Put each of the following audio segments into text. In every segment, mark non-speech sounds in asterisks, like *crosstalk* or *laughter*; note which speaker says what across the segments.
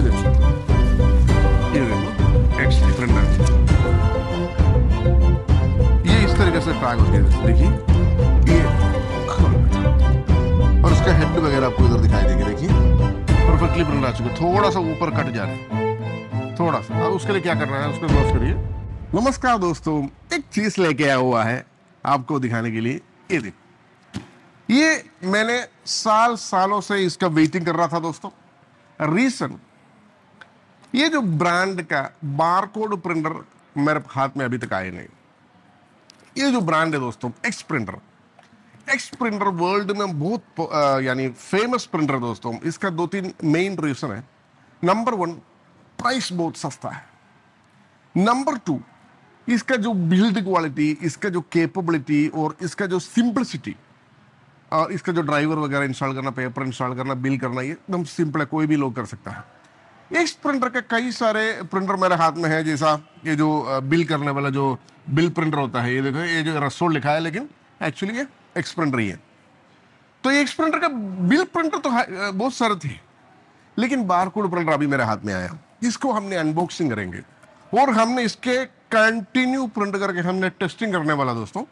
Speaker 1: और हेड वगैरह आपको इधर दिखाई देगी देखिए परफेक्टली बन रहा थोड़ा सा ऊपर कट जा रहा है थोड़ा सा अब उसके लिए क्या करना है करिए नमस्कार दोस्तों एक चीज लेके आया हुआ है आपको दिखाने के लिए ये देखो ये मैंने साल सालों से इसका वेटिंग कर रहा था दोस्तों रीसेंट ये जो ब्रांड का बारकोड प्रिंटर मेरे हाथ में अभी तक आए नहीं ये जो ब्रांड है दोस्तों X printer X printer world में बहुत यानी फेमस प्रिंटर दोस्तों इसका दो तीन मेन रीजन है नंबर वन प्राइस बहुत सस्ता है नंबर टू इसका जो बिल्ड क्वालिटी इसका जो कैपेबिलिटी और इसका जो सिंपलिसिटी और इसका जो ड्राइवर वगैरह इंस्टॉल करना पेपर इंस्टॉल करना बिल करना ये एकदम सिंपल है कोई भी लोग कर सकता है इस प्रिंटर के कई सारे प्रिंटर मेरे हाथ में है जैसा ये जो बिल करने वाला जो बिल प्रिंटर होता है ये देखो ये जो रसोल लिखा है लेकिन एक्चुअली ये एक्स प्रिंटर ही है तो ये एक्स प्रिंटर का बिल प्रिंटर तो बहुत सारे थे लेकिन बारकोड प्रिंटर अभी मेरे हाथ में आया इसको हमने अनबॉक्सिंग करेंगे और हमने इसके कंटिन्यू प्रिंट करके हमने टेस्टिंग करने वाला दोस्तों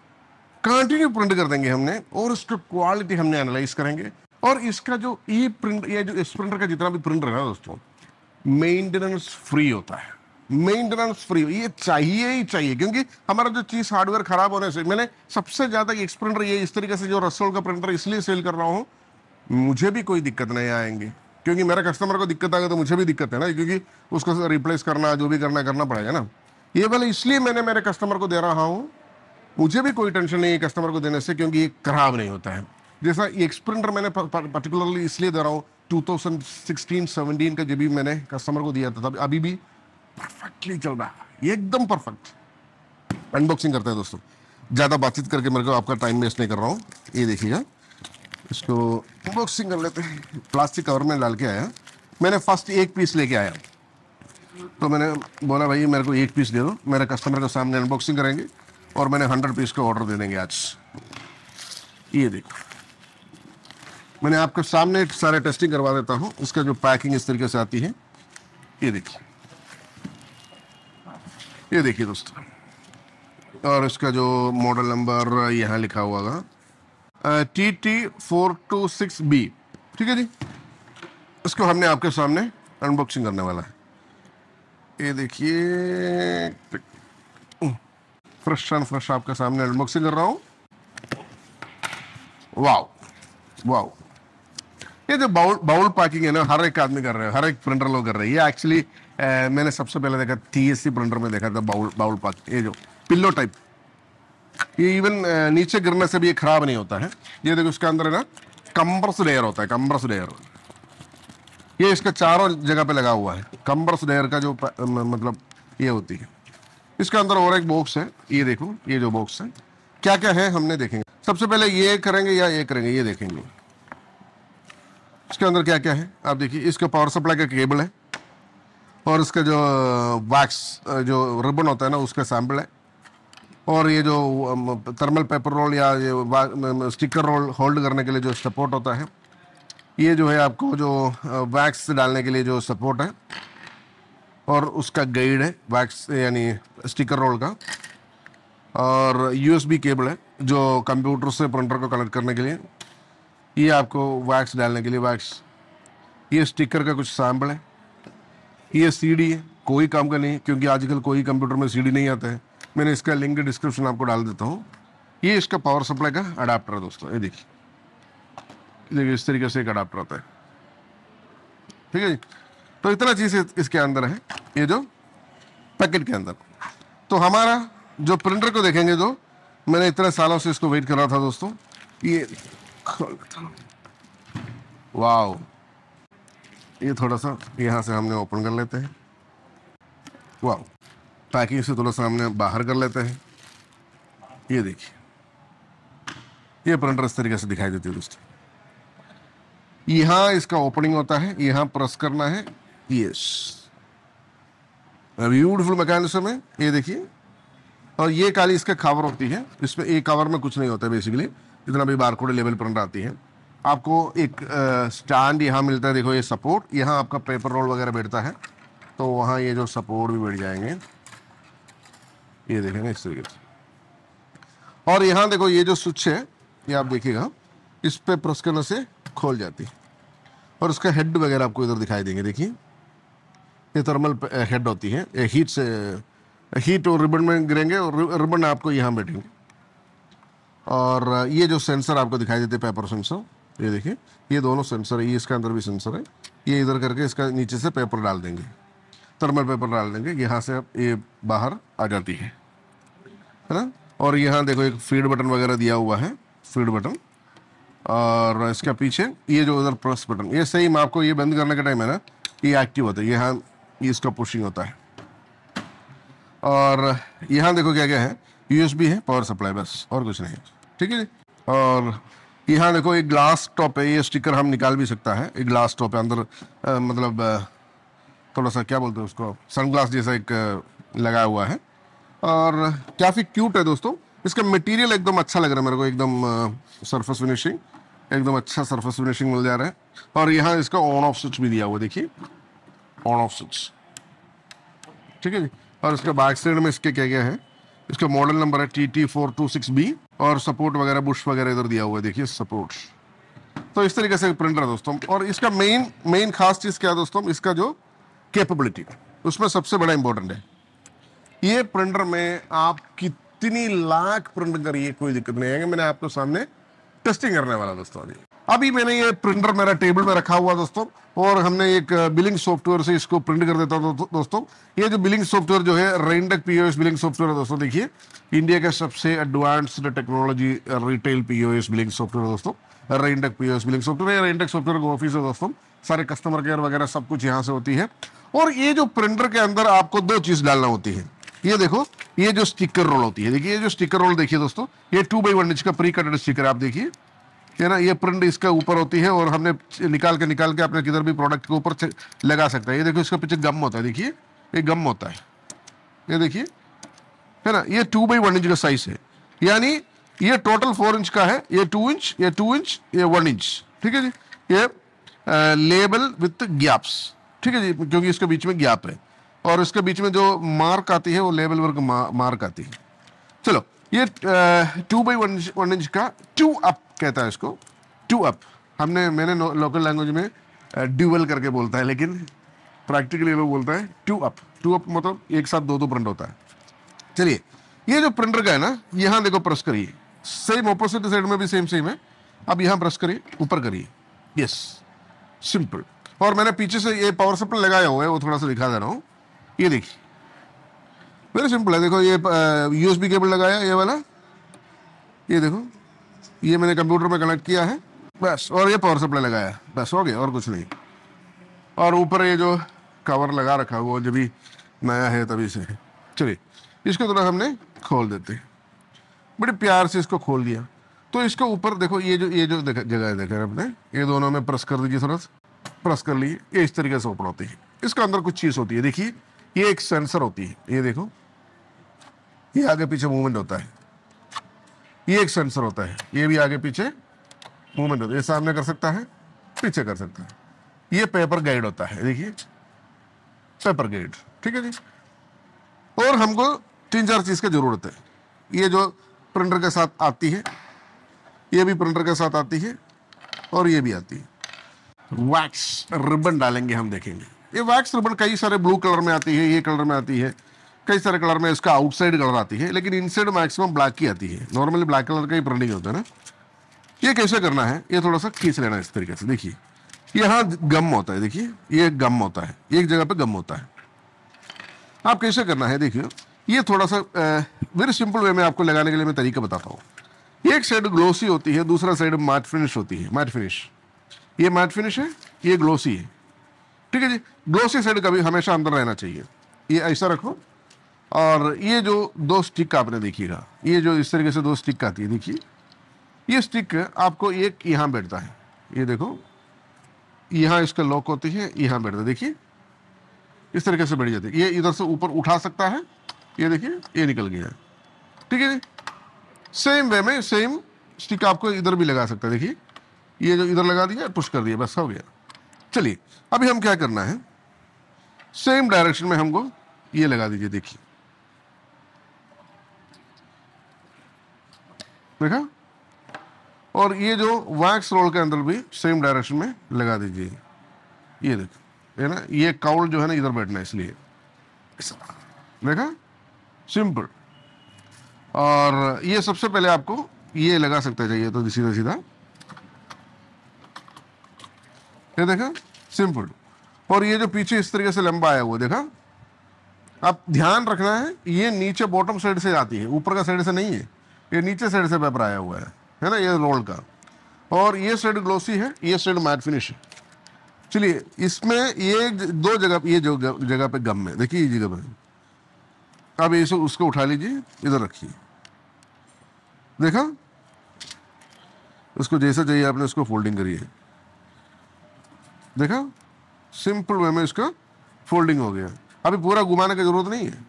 Speaker 1: कंटिन्यू प्रिंट कर देंगे हमने और उसकी क्वालिटी हमने एनालाइज करेंगे और इसका जो ई प्रिंट या जो इस प्रिंटर का जितना भी प्रिंटर है ना दोस्तों मेंटेनेंस फ्री होता है मेंटेनेंस फ्री ये चाहिए ही चाहिए क्योंकि हमारा जो चीज़ हार्डवेयर ख़राब होने से मैंने सबसे ज़्यादा एक प्रिंटर ये इस तरीके से जो रसोल का प्रिंटर इसलिए सेल कर रहा हूँ मुझे भी कोई दिक्कत नहीं आएंगी क्योंकि मेरे कस्टमर को दिक्कत आ गई तो मुझे भी दिक्कत है ना क्योंकि उसको रिप्लेस करना जो भी करना करना पड़ेगा ना ये वाले इसलिए मैंने मेरे कस्टमर को दे रहा हूँ मुझे भी कोई टेंशन नहीं है कस्टमर को देने से क्योंकि ये खराब नहीं होता है जैसा एक एक्सप्रिंटर मैंने पर्टिकुलरली इसलिए दे रहा हूँ 2016-17 का जब भी मैंने कस्टमर को दिया था तब अभी भी परफेक्टली चल रहा है एकदम परफेक्ट अनबॉक्सिंग करते हैं दोस्तों ज़्यादा बातचीत करके मेरे को आपका टाइम वेस्ट नहीं कर रहा हूँ ये देखिएगा इसको अनबॉक्सिंग कर लेते हैं प्लास्टिक कवर में डाल के आया मैंने फर्स्ट एक पीस लेके आया तो मैंने बोला भाई मेरे को एक पीस दे दो मेरे कस्टमर के सामने अनबॉक्सिंग करेंगे और मैंने हंड्रेड पीस का ऑर्डर दे देंगे आज ये देखो मैंने आपके सामने सारे टेस्टिंग करवा देता हूँ इसका जो पैकिंग इस तरीके से आती है ये देखिए ये देखिए दोस्तों और इसका जो मॉडल नंबर यहाँ लिखा हुआ था T T four two six B ठीक है जी इसको हमने आपके सामने अनबॉक्सिंग करने वाला है ये देखिए फ्रेश एंड फ्रेश आपके सामने अनबॉक्सिंग कर रहा हूँ वाओ वाओ ये जो बाउल बाउल पैकिंग है ना हर एक आदमी कर रहे हैं हर एक प्रिंटर लोग कर रहे हैं ये एक्चुअली मैंने सबसे पहले देखा टी प्रिंटर में देखा था बाउल बाउल पैक ये जो पिल्लो टाइप ये इवन नीचे गिरने से भी ये खराब नहीं होता है ये देखो इसके अंदर है ना कंबर्स लेयर होता है कंबर्स लेयर ये इसका चारों जगह पे लगा हुआ है कंबर्स लेयर का जो मतलब ये होती है इसके अंदर और एक बॉक्स है ये देखो ये जो बॉक्स है क्या क्या है हमने देखेंगे सबसे पहले ये करेंगे या ये करेंगे ये देखेंगे इसके अंदर क्या क्या है आप देखिए इसका पावर सप्लाई का केबल है और इसका जो वैक्स जो रिबन होता है ना उसका सैम्पल है और ये जो थर्मल पेपर रोल या ये स्टिकर रोल होल्ड करने के लिए जो सपोर्ट होता है ये जो है आपको जो वैक्स डालने के लिए जो सपोर्ट है और उसका गाइड है वैक्स यानी स्टिकर रोल का और यूएसबी केबल है जो कंप्यूटर से प्रिंटर को कनेक्ट करने के लिए ये आपको वैक्स डालने के लिए वैक्स ये स्टिकर का कुछ सैम्पल है ये सीडी है कोई काम का नहीं क्योंकि आजकल कोई कंप्यूटर में सीडी नहीं आता है मैंने इसका लिंक डिस्क्रिप्शन आपको डाल देता हूँ ये इसका पावर सप्लाई का अडाप्टर है दोस्तों ये देखिए देखिए इस तरीके से एक अडाप्टर आता है ठीक है जी तो इतना चीज़ इसके अंदर है ये जो पैकेट के अंदर तो हमारा जो प्रिंटर को देखेंगे जो तो, मैंने इतने सालों से इसको वेट कर रहा था दोस्तों ये *laughs* वाओ ये थोड़ा सा यहाँ से हमने ओपन कर लेते हैं वाओ पैकिंग से थोड़ा सा हमने बाहर कर लेते हैं ये देखिए ये प्रिंटर इस तरीके से दिखाई देती है दोस्तों यहाँ इसका ओपनिंग होता है यहाँ प्रेस करना है यस ब्यूटिफुल मैकेनिज्म है ये देखिए और ये काली इसका कवर होती है इसमें एक कवर में कुछ नहीं होता बेसिकली जितना भी बारकोड लेवल प्रिंट आती है आपको एक स्टैंड यहाँ मिलता है देखो ये सपोर्ट यहाँ आपका पेपर रोल वगैरह बैठता है तो वहाँ ये जो सपोर्ट भी बैठ जाएंगे ये देखेंगे इस तरीके से और यहाँ देखो ये जो स्विच है ये आप देखिएगा इस पर प्रेस करने से खोल जाती है और उसका हेड वगैरह आपको इधर दिखाई देंगे देखिए ये थर्मल हेड होती है ये हीट से हीट और रिबन में गिरेंगे और रिबन आपको यहाँ बैठेंगे और ये जो सेंसर आपको दिखाई देते पेपर सेंसर ये देखिए ये दोनों सेंसर है ये इसके अंदर भी सेंसर है ये इधर करके इसका नीचे से पेपर डाल देंगे थर्मल पेपर डाल देंगे यहाँ से आप ये बाहर आ जाती है है ना और यहाँ देखो एक फीड बटन वगैरह दिया हुआ है फीड बटन और इसका पीछे ये जो उधर प्रेस बटन ये सेम आपको ये बंद करने का टाइम है ना ये एक्टिव होता है यहाँ ये इसका पुशिंग होता है और यहाँ देखो क्या क्या है यूएसबी है पावर सप्लाई बस और कुछ नहीं है ठीक है और यहाँ देखो एक ग्लास टॉप है ये स्टिकर हम निकाल भी सकता है एक ग्लास टॉप है अंदर आ, मतलब थोड़ा सा क्या बोलते हैं उसको सनग्लास जैसा एक लगा हुआ है और काफ़ी क्यूट है दोस्तों इसका मटेरियल एकदम अच्छा लग रहा है मेरे को एकदम सरफेस फिनिशिंग एकदम अच्छा सरफेस फिनिशिंग मिल जा रहा है और यहाँ इसका ऑन ऑफ स्विच भी दिया हुआ देखिए ऑन ऑफ स्विच ठीक है जी और इसका बैक साइड में इसके क्या क्या है इसका मॉडल नंबर है T T four two six B और सपोर्ट वगैरह बुश वगैरह इधर दिया हुआ है देखिए सपोर्ट तो इस तरीके से प्रिंटर है दोस्तों और इसका मेन मेन खास चीज़ क्या है दोस्तों इसका जो कैपेबिलिटी उसमें सबसे बड़ा इंपॉर्टेंट है ये प्रिंटर में आप कितनी लाख प्रिंट करिए कोई दिक्कत नहीं आएंगे मैंने आपको सामने टेस्टिंग करने वाला दोस्तों अभी अभी मैंने ये प्रिंटर मेरा टेबल में रखा हुआ दोस्तों और हमने एक बिलिंग सॉफ्टवेयर से इसको प्रिंट कर देता हूँ दोस्तों ये जो बिलिंग सॉफ्टवेयर जो है रेनडक पी बिलिंग सॉफ्टवेयर है दोस्तों देखिए इंडिया का सबसे advanced technology retail P billing software दोस्तों रेनडक पी बिलिंग सॉफ्टवेयर रेनडक सॉफ्टवेयर का ऑफिस है दोस्तों सारे कस्टमर केयर वगैरह सब कुछ यहाँ से होती है और ये जो प्रिंटर के अंदर आपको दो चीज़ डालना होती है ये देखो ये जो स्टिकर रोल होती है देखिए ये जो स्टिकर रोल देखिए दोस्तों ये टू बाई वन इंच का प्री कटेड स्टिकर आप देखिए है ना ये प्रिंट इसके ऊपर होती है और हमने निकाल के निकाल के अपने किधर भी प्रोडक्ट के ऊपर लगा सकते हैं ये देखो इसके पीछे गम होता है देखिए ये गम होता है ये देखिए है ना ये टू बाई वन इंच का साइज है यानी ये टोटल फोर इंच का है ये टू इंच ये टू इंच ये वन इंच ठीक है जी ये लेबल विथ गैप्स ठीक है जी क्योंकि इसके बीच में गैप है और इसके बीच में जो मार्क आती है वो लेबल वर्क मार्क आती है चलो ये टू बाई वन इंच का टू अप कहता है इसको टू अप हमने मैंने लोकल लैंग्वेज में ड्यूवल करके बोलता है लेकिन प्रैक्टिकली वो बोलता है टू अप टू अप मतलब एक साथ दो दो प्रिंट होता है चलिए ये जो प्रिंटर का है ना यहाँ देखो प्रेस करिए सेम ऑपोजिट साइड में भी सेम सेम है अब यहाँ प्रेस करिए ऊपर करिए यस सिंपल और मैंने पीछे से ये पावर सप्लाई लगाया हुआ है वो थोड़ा सा दिखा दे रहा हूँ ये देखिए वेरी सिंपल है देखो ये यूएसबी केबल लगाया ये वाला ये देखो ये मैंने कंप्यूटर में कनेक्ट किया है बस और ये पावर सप्लाई लगाया बस हो गया और कुछ नहीं और ऊपर ये जो कवर लगा रखा है वो जब भी नया है तभी से चलिए इसको थोड़ा हमने खोल देते हैं बड़े प्यार से इसको खोल दिया तो इसके ऊपर देखो ये जो ये जो जगह है देखा आपने ये दोनों में प्रेस कर दीजिए थोड़ा प्रेस कर लिए ये इस तरीके से ओपन होती है इसका अंदर कुछ चीज़ होती है देखिए ये एक सेंसर होती है ये देखो ये आगे पीछे मूवमेंट होता है ये एक सेंसर होता है ये भी आगे पीछे मूवमेंट होता है ये सामने कर सकता है पीछे कर सकता है ये पेपर गाइड होता है देखिए पेपर गाइड ठीक है जी और हमको तीन चार चीज़ की ज़रूरत है ये जो प्रिंटर के साथ आती है ये भी प्रिंटर के साथ आती है और ये भी आती है वैक्स रिबन डालेंगे हम देखेंगे ये वैक्स रिबन कई सारे ब्लू कलर में आती है ये कलर में आती है कई सारे कलर में इसका आउटसाइड कलर आती है लेकिन इनसाइड मैक्सिमम ब्लैक की आती है नॉर्मली ब्लैक कलर का ही प्रिंटिंग होता है ना ये कैसे करना है ये थोड़ा सा खींच लेना इस तरीके से देखिए यहाँ गम होता है देखिए ये गम होता है एक जगह पे गम होता है आप कैसे करना है देखिए ये थोड़ा सा वेरी सिंपल वे में आपको लगाने के लिए मैं तरीका बताता हूँ एक साइड ग्लोसी होती है दूसरा साइड मैट फिनिश होती है मैट फिनिश ये मैट फिनिश है ये ग्लोसी है ठीक है जी ग्लोसी साइड कभी हमेशा अंदर रहना चाहिए ये ऐसा रखो और ये जो दो स्टिक आपने देखिएगा ये जो इस तरीके से दो स्टिक आती है देखिए ये स्टिक आपको एक यहाँ बैठता है ये देखो यहाँ इसका लॉक होती है यहाँ बैठता है देखिए इस तरीके से बैठ जाती है ये इधर से ऊपर उठा सकता है ये देखिए ये निकल गया है ठीक है सेम वे में सेम स्टिक आपको इधर भी लगा सकता है देखिए ये जो इधर लगा दिया पुश कर दिया बस हो गया चलिए अभी हम क्या करना है सेम डायरेक्शन में हमको ये लगा दीजिए देखिए देखा और ये जो वैक्स रोल के अंदर भी सेम डायरेक्शन में लगा दीजिए ये देखो है ना ये काउल जो है ना इधर बैठना है इसलिए देखा सिंपल और ये सबसे पहले आपको ये लगा सकते चाहिए तो सीधा सीधा ये देखा सिंपल और ये जो पीछे इस तरीके से लंबा आया वो देखा आप ध्यान रखना है ये नीचे बॉटम साइड से आती है ऊपर का साइड से नहीं है ये नीचे साइड से पेपर आया हुआ है है ना ये रोल का और ये साइड ग्लोसी है ये साइड मैट फिनिश है चलिए इसमें ये दो जगह ये जगह पे गम है देखिए ये जगह पर अब इसे उसको उठा लीजिए इधर रखिए देखा उसको जैसा चाहिए आपने उसको फोल्डिंग करी है देखा सिंपल वे में इसका फोल्डिंग हो गया अभी पूरा घुमाने की ज़रूरत नहीं है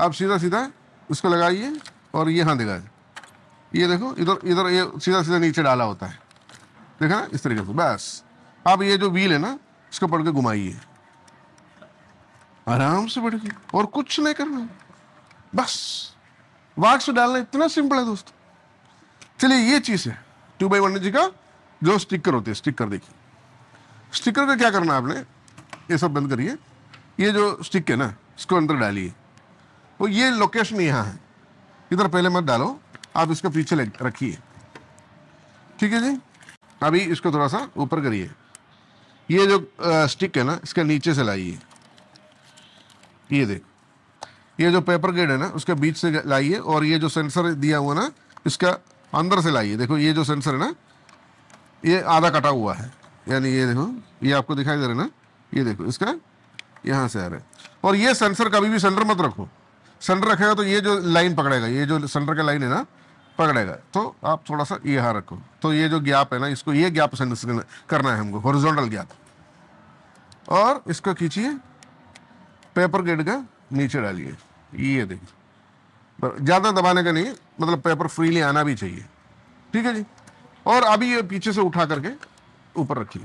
Speaker 1: आप सीधा सीधा उसको लगाइए और ये हाँ दिखाए ये देखो इधर इधर ये सीधा सीधा नीचे डाला होता है देखा ना इस तरीके से बस आप ये जो व्हील है ना इसको पढ़ के घुमाइए आराम से बैठ के और कुछ नहीं करना बस वाक्स डालना इतना सिंपल है दोस्तों चलिए ये चीज़ है टू बाई वन जी का जो स्टिकर होते हैं स्टिकर देखिए स्टिकर का क्या करना आपने ये सब बंद करिए ये जो स्टिक है ना इसको अंदर डालिए वो ये लोकेशन यहाँ है इधर पहले मत डालो आप इसको पीछे रखिए ठीक है जी अभी इसको थोड़ा सा ऊपर करिए ये जो आ, स्टिक है ना इसके नीचे से लाइए ये देखो ये जो पेपर ग्रेड है ना उसके बीच से लाइए और ये जो सेंसर दिया हुआ ना इसका अंदर से लाइए देखो ये जो सेंसर है ना ये आधा कटा हुआ है यानी ये देखो ये आपको दिखाई दे रहा है ना ये देखो इसका यहाँ से आ रहा है और ये सेंसर कभी भी सेंटर मत रखो सेंटर रखेगा तो ये जो लाइन पकड़ेगा ये जो सेंटर का लाइन है ना पकड़ेगा तो आप थोड़ा सा ये यहाँ रखो तो ये जो ज्ञाप है ना इसको ये ज्ञाप करना है हमको हॉरिजॉन्टल ज्ञाप और इसको खींचिए पेपर गेट का नीचे डालिए ये देखिए ज़्यादा दबाने का नहीं मतलब पेपर फ्रीली आना भी चाहिए ठीक है जी और अभी ये पीछे से उठा करके ऊपर रखिए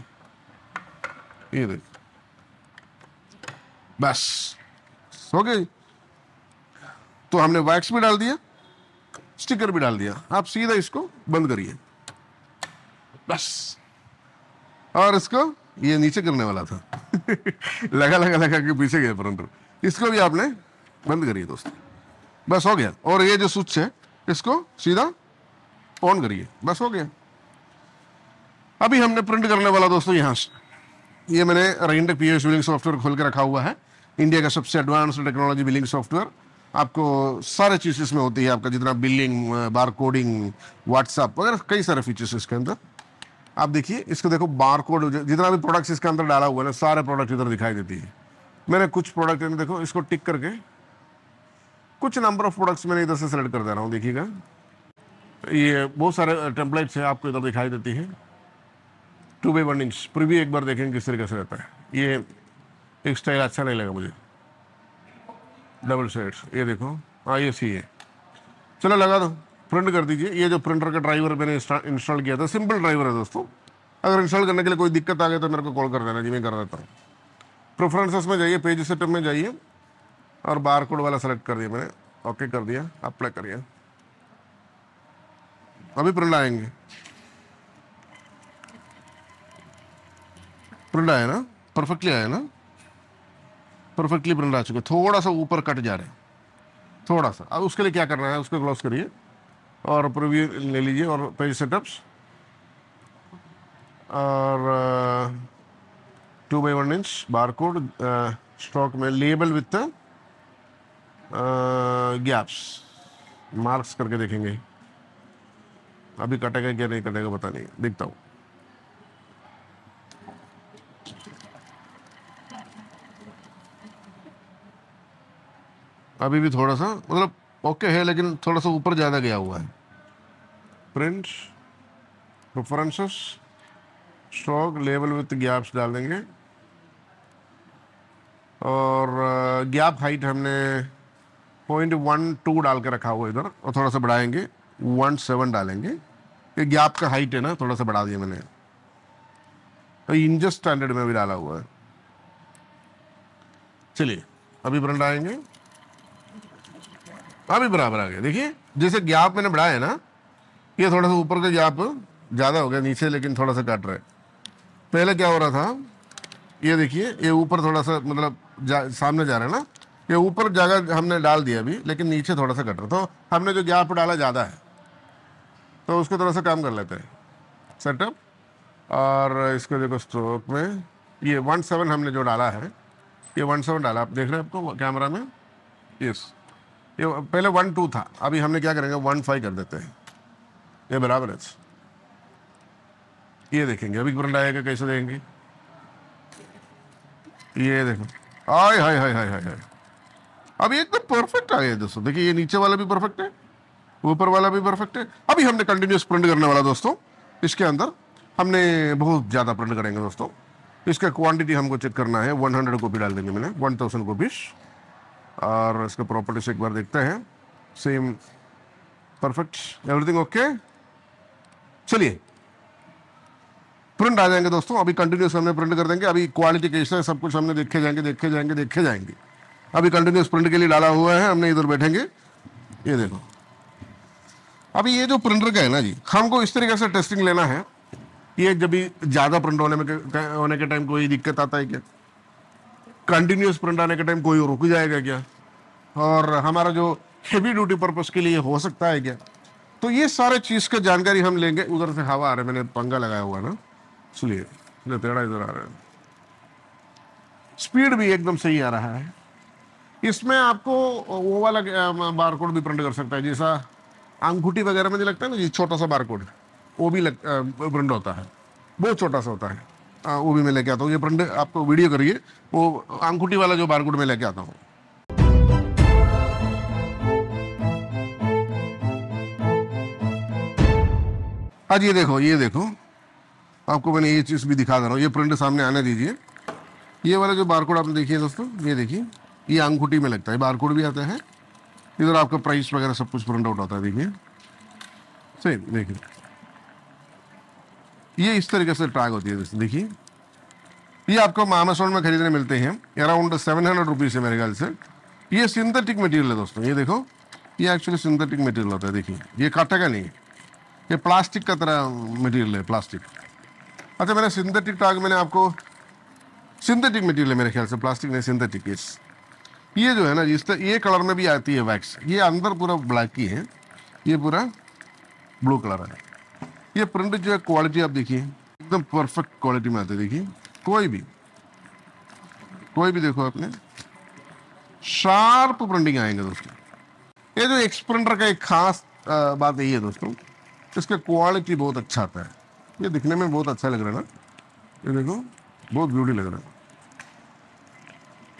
Speaker 1: ये देखिए बस हो गई तो हमने वैक्स भी डाल दिया स्टिकर भी डाल दिया आप सीधा इसको बंद करिए बस और इसको ये नीचे करने वाला था *laughs* लगा लगा लगा के पीछे गए परंतु इसको भी आपने बंद करिए दोस्तों बस हो गया और ये जो स्विच है इसको सीधा ऑन करिए बस हो गया अभी हमने प्रिंट करने वाला दोस्तों यहाँ से ये मैंने रेंटेक पी एस बिलिंग सॉफ्टवेयर खोल के रखा हुआ है इंडिया का सबसे एडवांस टेक्नोलॉजी बिलिंग सॉफ्टवेयर आपको सारे चीज़ इसमें होती है आपका जितना बिलिंग बार कोडिंग व्हाट्सअप वगैरह कई सारे फीचर्स इसके अंदर आप देखिए इसको देखो बार कोड जितना भी प्रोडक्ट्स इसके अंदर डाला हुआ है ना सारे प्रोडक्ट इधर दिखाई देती है मैंने कुछ प्रोडक्ट देखो इसको टिक करके कुछ नंबर ऑफ प्रोडक्ट्स मैंने इधर से सेलेक्ट कर दे रहा हूँ देखिएगा ये बहुत सारे टेम्पलेट्स हैं आपको इधर दिखाई देती है टू वन इंच प्रीव्यू एक बार देखेंगे किस तरीके से रहता है ये एक स्टाइल अच्छा नहीं लगा मुझे डबल साइड्स ये देखो हाँ ये सी है चलो लगा दो प्रिंट कर दीजिए ये जो प्रिंटर का ड्राइवर मैंने इंस्टॉल किया था सिंपल ड्राइवर है दोस्तों अगर इंस्टॉल करने के लिए कोई दिक्कत आ गई तो मेरे को कॉल कर देना जी मैं कर देता हूँ प्रेफरेंसेस में जाइए पेज सेटअप में जाइए और बार कोड वाला सेलेक्ट कर दिया मैंने ओके कर दिया अप्लाई करिए अभी प्रिंट आएंगे प्रिंट आया ना परफेक्टली आया ना परफेक्टली बन आ चुके थोड़ा सा ऊपर कट जा रहे हैं थोड़ा सा अब उसके लिए क्या करना है उसको क्लोज करिए और प्रव्यू ले लीजिए और पेज सेटअप्स और two by one inch bar code stock में लेबल विथ गैप्स मार्क्स करके देखेंगे अभी कटेगा क्या नहीं कटेगा पता नहीं देखता हूँ अभी भी थोड़ा सा मतलब ओके है लेकिन थोड़ा सा ऊपर ज़्यादा गया हुआ है print preferences stroke level with gaps डाल देंगे और गैप uh, हाइट हमने पॉइंट वन टू डाल के रखा हुआ इधर और थोड़ा सा बढ़ाएंगे वन सेवन डालेंगे ये गैप का हाइट है ना थोड़ा सा बढ़ा दिया मैंने तो इंजस स्टैंडर्ड में भी डाला हुआ है चलिए अभी ब्रंड आएंगे अभी बराबर आ गया देखिए जैसे गैप मैंने बढ़ाया ना ये थोड़ा सा ऊपर का गैप ज़्यादा हो गया नीचे लेकिन थोड़ा सा काट रहा है पहले क्या हो रहा था ये देखिए ये ऊपर थोड़ा सा मतलब जा, सामने जा रहा है ना ये ऊपर जगह हमने डाल दिया अभी लेकिन नीचे थोड़ा सा कट रहा तो हमने जो गैप डाला ज़्यादा है तो उसको थोड़ा सा काम कर लेते हैं सेटअप और इसको देखो स्ट्रोक में ये वन सेवन हमने जो डाला है ये वन सेवन डाला आप देख रहे हैं आपको कैमरा में यस ये पहले वन टू था अभी हमने क्या करेंगे वन फाइव कर देते हैं ये बराबर है ये देखेंगे अभी करंट आएगा कैसे देखेंगे ये देखो आय हाय हाय हाय हाय हाय अब एकदम परफेक्ट आ गया दोस्तों देखिए ये नीचे वाला भी परफेक्ट है ऊपर वाला भी परफेक्ट है अभी हमने कंटिन्यूस प्रिंट करने वाला दोस्तों इसके अंदर हमने बहुत ज़्यादा प्रिंट करेंगे दोस्तों इसका क्वांटिटी हमको चेक करना है 100 कॉपी डाल देंगे मैंने 1000 थाउजेंड कॉपीज़ और इसका प्रॉपर्टीज एक बार देखते हैं सेम परफेक्ट एवरीथिंग ओके चलिए प्रिंट आ जाएंगे दोस्तों अभी कंटिन्यूस हमने प्रिंट कर देंगे अभी क्वालिटी कैसे है सब कुछ हमने देखे जाएंगे देखे जाएंगे देखे जाएंगे अभी कंटिन्यूस प्रिंट के लिए डाला हुआ है हमने इधर बैठेंगे ये देखो अभी ये जो प्रिंटर का है ना जी हमको इस तरीके से टेस्टिंग लेना है ये जब भी ज़्यादा प्रिंट होने में होने के टाइम कोई दिक्कत आता है क्या कंटिन्यूस प्रिंट आने के टाइम कोई रुक जाएगा क्या और हमारा जो हैवी ड्यूटी पर्पज़ के लिए हो सकता है क्या तो ये सारे चीज़ का जानकारी हम लेंगे उधर से हवा आ रहा है मैंने पंगा लगाया हुआ ना इसलिए इधर आ रहा है स्पीड भी एकदम सही आ रहा है इसमें आपको वो वाला बारकोड भी प्रिंट कर सकता है जैसा अंगूठी वगैरह में जो लगता है ना जी छोटा सा बारकोड वो भी लग प्रिंट होता है बहुत छोटा सा होता है वो भी मैं लेके आता हूँ ये प्रिंट आप वीडियो करिए वो आंगूठी वाला जो बारकोड में लेके आता हूँ आज ये देखो ये देखो आपको मैंने ये चीज़ भी दिखा दे रहा हूँ ये प्रिंट सामने आने दीजिए ये वाला जो बारकोड आपने देखिए दोस्तों ये देखिए ये अंगूठी में लगता है बारकोड भी आता है इधर आपका प्राइस वगैरह सब कुछ प्रिंट आउट आता है देखिए सही देखिए ये इस तरीके से टैग होती है देखिए ये आपको अमेजोन में खरीदने मिलते हैं अराउंड सेवन हंड्रेड रुपीज़ है मेरे ख्याल से ये सिंथेटिक मटेरियल है दोस्तों ये देखो ये एक्चुअली सिंथेटिक मटेरियल होता है देखिए ये काटा का नहीं है ये प्लास्टिक का तरह मटेरियल है प्लास्टिक अच्छा मैंने सिंथेटिक टैग मैंने आपको सिंथेटिक मटेरियल है मेरे ख्याल से प्लास्टिक नहीं सिंथेटिक इस ये जो है ना इस ये कलर में भी आती है वैक्स ये अंदर पूरा ब्लैक ही है ये पूरा ब्लू कलर है ये प्रिंट जो है क्वालिटी आप देखिए एकदम परफेक्ट क्वालिटी में आते देखिए कोई भी कोई भी देखो आपने शार्प प्रिंटिंग आएंगे दोस्तों ये जो एक्स प्रिंटर का एक खास बात यही है दोस्तों इसका क्वालिटी बहुत अच्छा आता है ये दिखने में बहुत अच्छा लग रहा है ना ये देखो बहुत ब्यूटी लग रहा है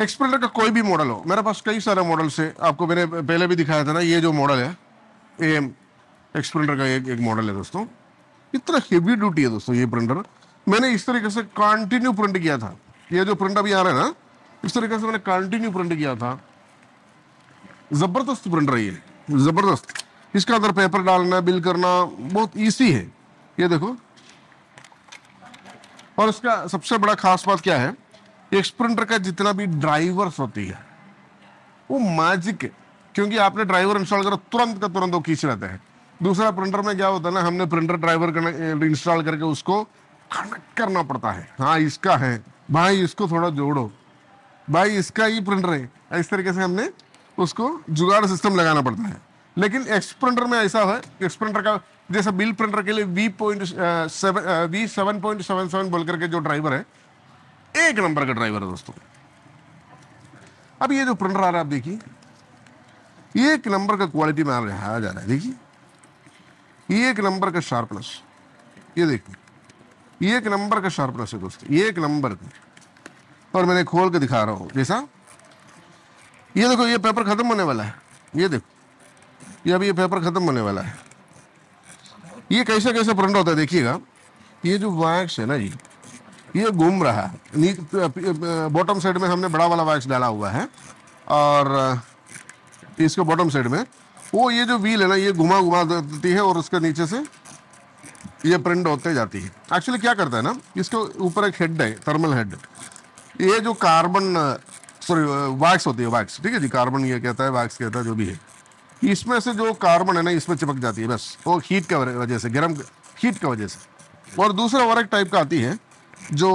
Speaker 1: एक्स प्रिंटर का कोई भी मॉडल हो मेरे पास कई सारे मॉडल्स है आपको मैंने पहले भी दिखाया था ना ये जो मॉडल है ए एम एक्स प्रिंटर का एक एक मॉडल है दोस्तों इतना हेवी ड्यूटी है दोस्तों ये प्रिंटर मैंने इस तरीके से कंटिन्यू प्रिंट किया था ये जो प्रिंट अभी आ रहा है ना इस तरीके से मैंने कंटिन्यू प्रिंट किया था ज़बरदस्त प्रिंट रही है ज़बरदस्त इसके अंदर पेपर डालना बिल करना बहुत ईजी है ये देखो और इसका सबसे बड़ा खास बात क्या है एक्स प्रिंटर का जितना भी ड्राइवर्स होती है वो मैजिक है क्योंकि आपने ड्राइवर इंस्टॉल करो तुरंत का तुरंत वो खींच लेते हैं दूसरा प्रिंटर में क्या होता है ना हमने प्रिंटर ड्राइवर इंस्टॉल करके उसको कनेक्ट करना पड़ता है हाँ इसका है भाई इसको थोड़ा जोड़ो भाई इसका ही प्रिंटर है इस तरीके से हमने उसको जुगाड़ सिस्टम लगाना पड़ता है लेकिन एक्स प्रिंटर में ऐसा है एक्स प्रिंटर का जैसे बिल प्रिंटर के लिए V point V seven point seven seven बोल करके जो ड्राइवर है एक नंबर का ड्राइवर है दोस्तों अब ये जो प्रिंटर आ रहा है आप देखिए एक नंबर का क्वालिटी में आ रहा है जा रहा है देखिए एक नंबर का शार्पनेस ये देखिए ये एक नंबर का शार्पनेस है दोस्तों ये एक नंबर का और मैंने खोल के दिखा रहा हूँ जैसा ये देखो ये पेपर ख़त्म होने वाला है ये देखो ये अभी ये पेपर ख़त्म होने वाला है ये कैसे कैसे प्रिंट होता है देखिएगा ये जो वैक्स है ना जी ये घूम रहा है बॉटम साइड में हमने बड़ा वाला वैक्स डाला हुआ है और इसके बॉटम साइड में वो ये जो व्हील है ना ये घुमा घुमा देती है और उसके नीचे से ये प्रिंट होते जाती है एक्चुअली क्या करता है ना इसके ऊपर एक हेड है थर्मल हेड ये जो कार्बन सॉरी वैक्स होती है वैक्स ठीक है जी कार्बन ये कहता है वैक्स कहता है जो भी है इसमें से जो कार्बन है ना इसमें चिपक जाती है बस वो हीट के वजह से गर्म हीट की वजह से और दूसरा और एक टाइप का आती है जो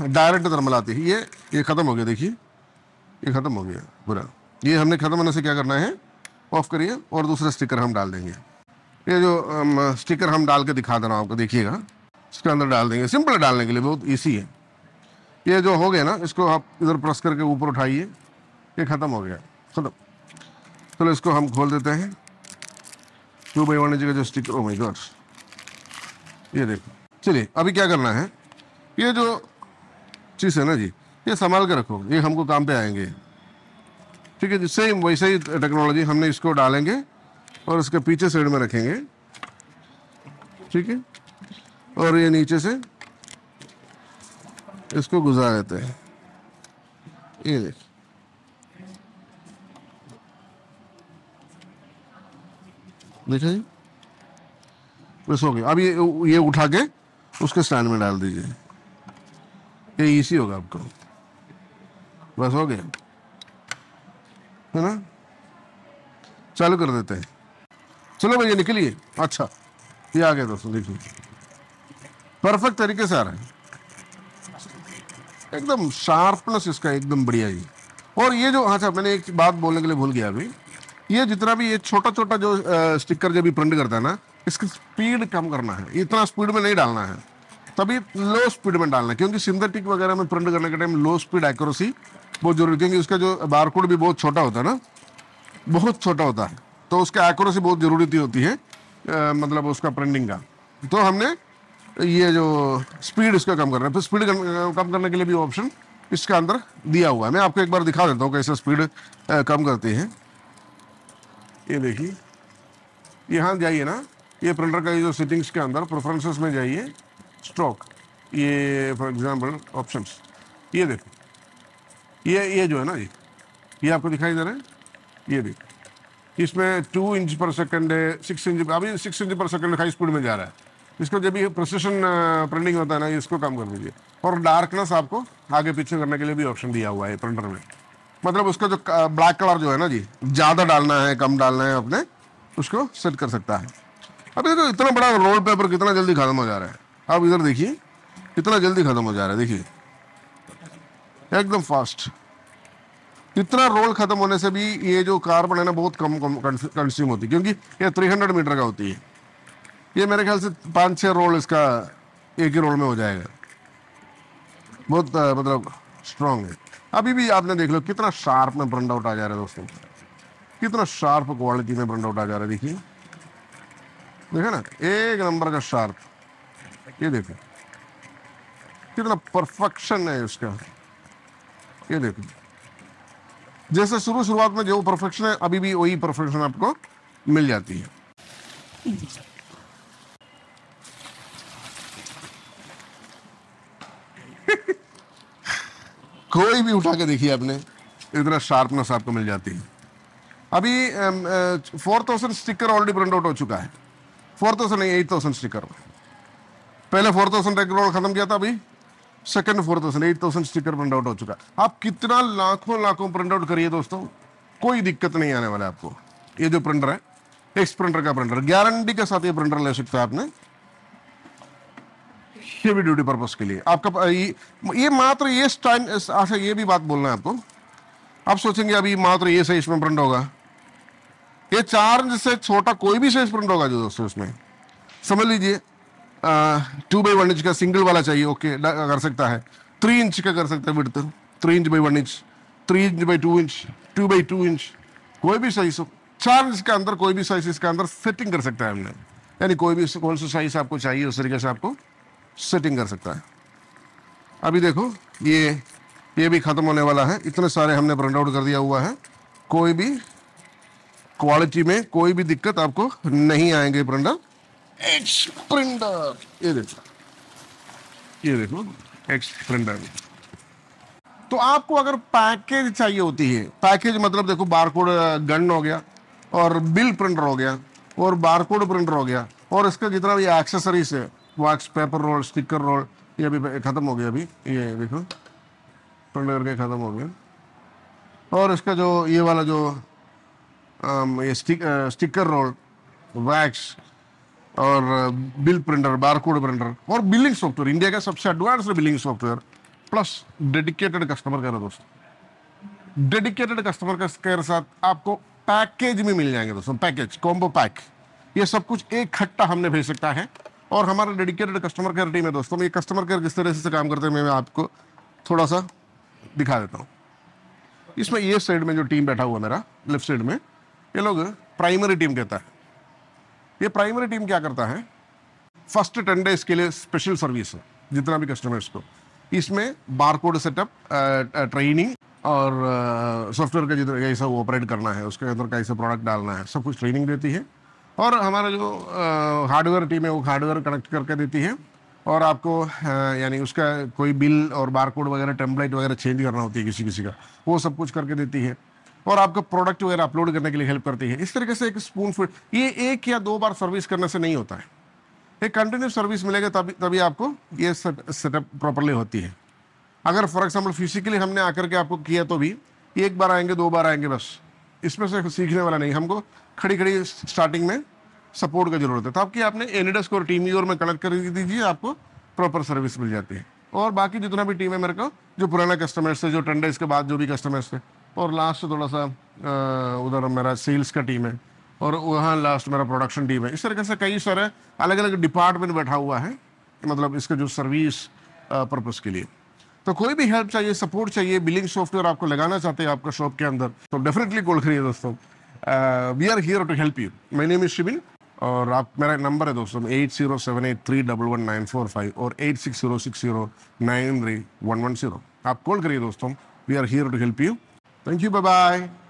Speaker 1: डायरेक्ट थर्मल आती है ये ये ख़त्म हो गया देखिए ये ख़त्म हो गया पूरा ये हमने ख़त्म होने से क्या करना है ऑफ करिए और दूसरा स्टिकर हम डाल देंगे ये जो स्टिकर हम डाल के दिखा दे रहा हूँ आपको देखिएगा इसके अंदर डाल देंगे सिंपल डालने के लिए बहुत ईजी है ये जो हो गया ना इसको आप इधर प्रेस करके ऊपर उठाइए ये ख़त्म हो गया ख़त्म चलो इसको हम खोल देते हैं टू बाई वन का जो स्टिकर ओ माई गॉड ये देखो चलिए अभी क्या करना है ये जो चीज़ है ना जी ये संभाल के रखो ये हमको काम पे आएंगे ठीक है सेम वैसे ही टेक्नोलॉजी हमने इसको डालेंगे और उसके पीछे साइड में रखेंगे ठीक है और ये नीचे से इसको गुजार देते हैं ये देख देखा जी बस हो गया अब ये ये उठा के उसके स्टैंड में डाल दीजिए ये इसी होगा आपको बस हो गया है ना चालू कर देते हैं चलो भैया निकलिए अच्छा ये आ गया दोस्तों देखिए परफेक्ट तरीके से आ रहा है एकदम शार्पनेस इसका एकदम बढ़िया ही और ये जो अच्छा मैंने एक बात बोलने के लिए भूल गया अभी ये जितना भी ये छोटा छोटा जो आ, स्टिकर जब भी प्रिंट करता है ना इसकी स्पीड कम करना है इतना स्पीड में नहीं डालना है तभी लो स्पीड में डालना है क्योंकि सिंथेटिक वगैरह में प्रिंट करने के टाइम लो स्पीड एक्यूरेसी बहुत जरूरी क्योंकि उसका जो बारकोड भी बहुत छोटा होता है ना बहुत छोटा होता है तो उसका एक्यूरेसी बहुत ज़रूरी तो होती है आ, मतलब उसका प्रिंटिंग का तो हमने ये जो स्पीड इसका कम करना है फिर स्पीड कम करने के लिए भी ऑप्शन इसके अंदर दिया हुआ है मैं आपको एक बार दिखा देता हूँ कैसे स्पीड कम करती है ये देखिए यहाँ जाइए ना ये प्रिंटर का ये जो सेटिंग्स के अंदर प्रेफरेंसेस में जाइए स्ट्रोक ये फॉर एग्जांपल ऑप्शंस ये देखिए ये ये जो है ना ये ये आपको दिखाई दे रहा है ये देखो इसमें टू इंच पर सेकंड है सिक्स इंच अभी सिक्स इंच पर सेकंड हाई स्पीड में जा रहा है इसको जब ये प्रोसेशन प्रिंटिंग होता है ना इसको कम कर दीजिए और डार्कनेस आपको आगे पीछे करने के लिए भी ऑप्शन दिया हुआ है प्रिंटर में मतलब उसका जो ब्लैक कलर जो है ना जी ज़्यादा डालना है कम डालना है अपने उसको सेट कर सकता है अब देखो तो इतना बड़ा रोल पेपर कितना जल्दी ख़त्म हो जा रहा है अब इधर देखिए कितना जल्दी ख़त्म हो जा रहा है देखिए एकदम फास्ट इतना रोल खत्म होने से भी ये जो कार्बन है ना बहुत कम कंस्यूम होती है क्योंकि ये 300 मीटर का होती है ये मेरे ख्याल से पाँच छः रोल इसका एक ही रोल में हो जाएगा बहुत मतलब स्ट्रांग है अभी भी आपने देख लो कितना शार्प में ब्रंड आउट आ जा रहा है दोस्तों कितना शार्प क्वालिटी में ब्रंड आउट आ जा रहा है देखिए देखा ना एक नंबर का शार्प ये देखो कितना परफेक्शन है उसका ये देखो जैसे शुरू शुरुआत में जो परफेक्शन है अभी भी वही परफेक्शन आपको मिल जाती है *laughs* कोई भी उठा के देखिए आपने इतना शार्पनेस आपको मिल जाती है अभी four thousand sticker already print out हो चुका है फोर थाउजेंड नहीं एट थाउजेंड स्टिकर पहले फोर थाउजेंड रेगुलर खत्म किया था अभी second four thousand eight thousand sticker print out हो चुका है आप कितना लाखों लाखों प्रिंट आउट करिए दोस्तों कोई दिक्कत नहीं आने वाला आपको ये जो प्रिंटर है टेक्स्ट प्रिंटर का प्रिंटर गारंटी के साथ ये प्रिंटर ले सकते हैं आपने हेवी ड्यूटी पर्पज के लिए आपका ये, ये मात्र ये स्टैंड अच्छा ये भी बात बोलना है आपको आप सोचेंगे अभी मात्र ये साइज में प्रिंट होगा ये चार से छोटा कोई भी साइज प्रिंट होगा जो दोस्तों इसमें समझ लीजिए टू बाई वन इंच का सिंगल वाला चाहिए ओके कर सकता है थ्री इंच का कर सकता है width three inch by one inch three inch by two inch two by two inch कोई भी साइज हो चार इंच के अंदर कोई भी साइज इसके अंदर सेटिंग कर सकता है हमने यानी कोई भी कौन सा साइज आपको चाहिए उस तरीके से आपको सेटिंग कर सकता है अभी देखो ये ये भी ख़त्म होने वाला है इतने सारे हमने प्रिंट आउट कर दिया हुआ है कोई भी क्वालिटी में कोई भी दिक्कत आपको नहीं आएंगे प्रिंटर ये देखो ये देखो तो आपको अगर पैकेज चाहिए होती है पैकेज मतलब देखो बारकोड गन हो गया और बिल प्रिंटर हो गया और बारकोड प्रिंटर हो गया और इसका जितना भी एक्सेसरीज है wax paper roll sticker roll ये अभी ख़त्म हो गया अभी ये देखो प्रिंट करके ख़त्म हो गया और इसका जो ये वाला जो आ, ये stick, uh, sticker roll wax और बिल प्रिंटर बारकोड प्रिंटर और बिलिंग सॉफ्टवेयर इंडिया का सबसे advance billing software plus dedicated customer care दोस्तों डेडिकेटेड कस्टमर केयर साथ आपको पैकेज में मिल जाएंगे दोस्तों पैकेज कॉम्बो पैक ये सब कुछ एक खट्टा हमने भेज सकता है और हमारा डेडिकेटेड कस्टमर केयर टीम है दोस्तों ये कस्टमर केयर किस तरह से काम करते हैं मैं आपको थोड़ा सा दिखा देता हूँ इसमें ये साइड में जो टीम बैठा हुआ मेरा लेफ्ट साइड में ये लोग प्राइमरी टीम कहता है ये प्राइमरी टीम क्या करता है फर्स्ट टेन डेज के लिए स्पेशल सर्विस है जितना भी कस्टमर्स को इसमें बारकोड सेटअप ट्रेनिंग और सॉफ्टवेयर का जितना कैसा ऑपरेट करना है उसके अंदर कैसे प्रोडक्ट डालना है सब कुछ ट्रेनिंग देती है और हमारा जो हार्डवेयर टीम है वो हार्डवेयर कनेक्ट करके देती है और आपको यानी उसका कोई बिल और बारकोड वगैरह टेम्पलेट वगैरह चेंज करना होती है किसी किसी का वो सब कुछ करके देती है और आपका प्रोडक्ट वगैरह अपलोड करने के लिए हेल्प करती है इस तरीके से एक स्पून फूड ये एक या दो बार सर्विस करने से नहीं होता है एक कंटिन्यू सर्विस मिलेगा तभी तभी आपको ये सेटअप प्रॉपरली होती है अगर फॉर एग्जाम्पल फिजिकली हमने आकर के आपको किया तो भी एक बार आएंगे दो बार आएंगे बस इसमें से सीखने वाला नहीं हमको खड़ी खड़ी स्टार्टिंग में सपोर्ट का जरूरत है तो आपकी आपने एनिडस और टीम यूर में कनेक्ट कर दीजिए आपको प्रॉपर सर्विस मिल जाती है और बाकी जितना भी टीम है मेरे को जो पुराना कस्टमर्स थे जो टेन डेज के बाद जो भी कस्टमर्स थे और लास्ट थोड़ा सा उधर मेरा सेल्स का टीम है और वहाँ लास्ट मेरा प्रोडक्शन टीम है इस तरीके से कई सारे अलग अलग डिपार्टमेंट बैठा हुआ है मतलब इसका जो सर्विस पर्पज़ के लिए तो कोई भी हेल्प चाहिए सपोर्ट चाहिए बिलिंग सॉफ्टवेयर आपको लगाना चाहते हैं आपका शॉप के अंदर तो डेफिनेटली कॉल करिए दोस्तों we are here to help you मैंने नेम इज और आप मेरा नंबर है दोस्तों eight zero seven eight three double one nine four five और eight six zero six zero nine three one one zero आप कॉल करिए दोस्तों we are here to help you Thank you. Bye bye.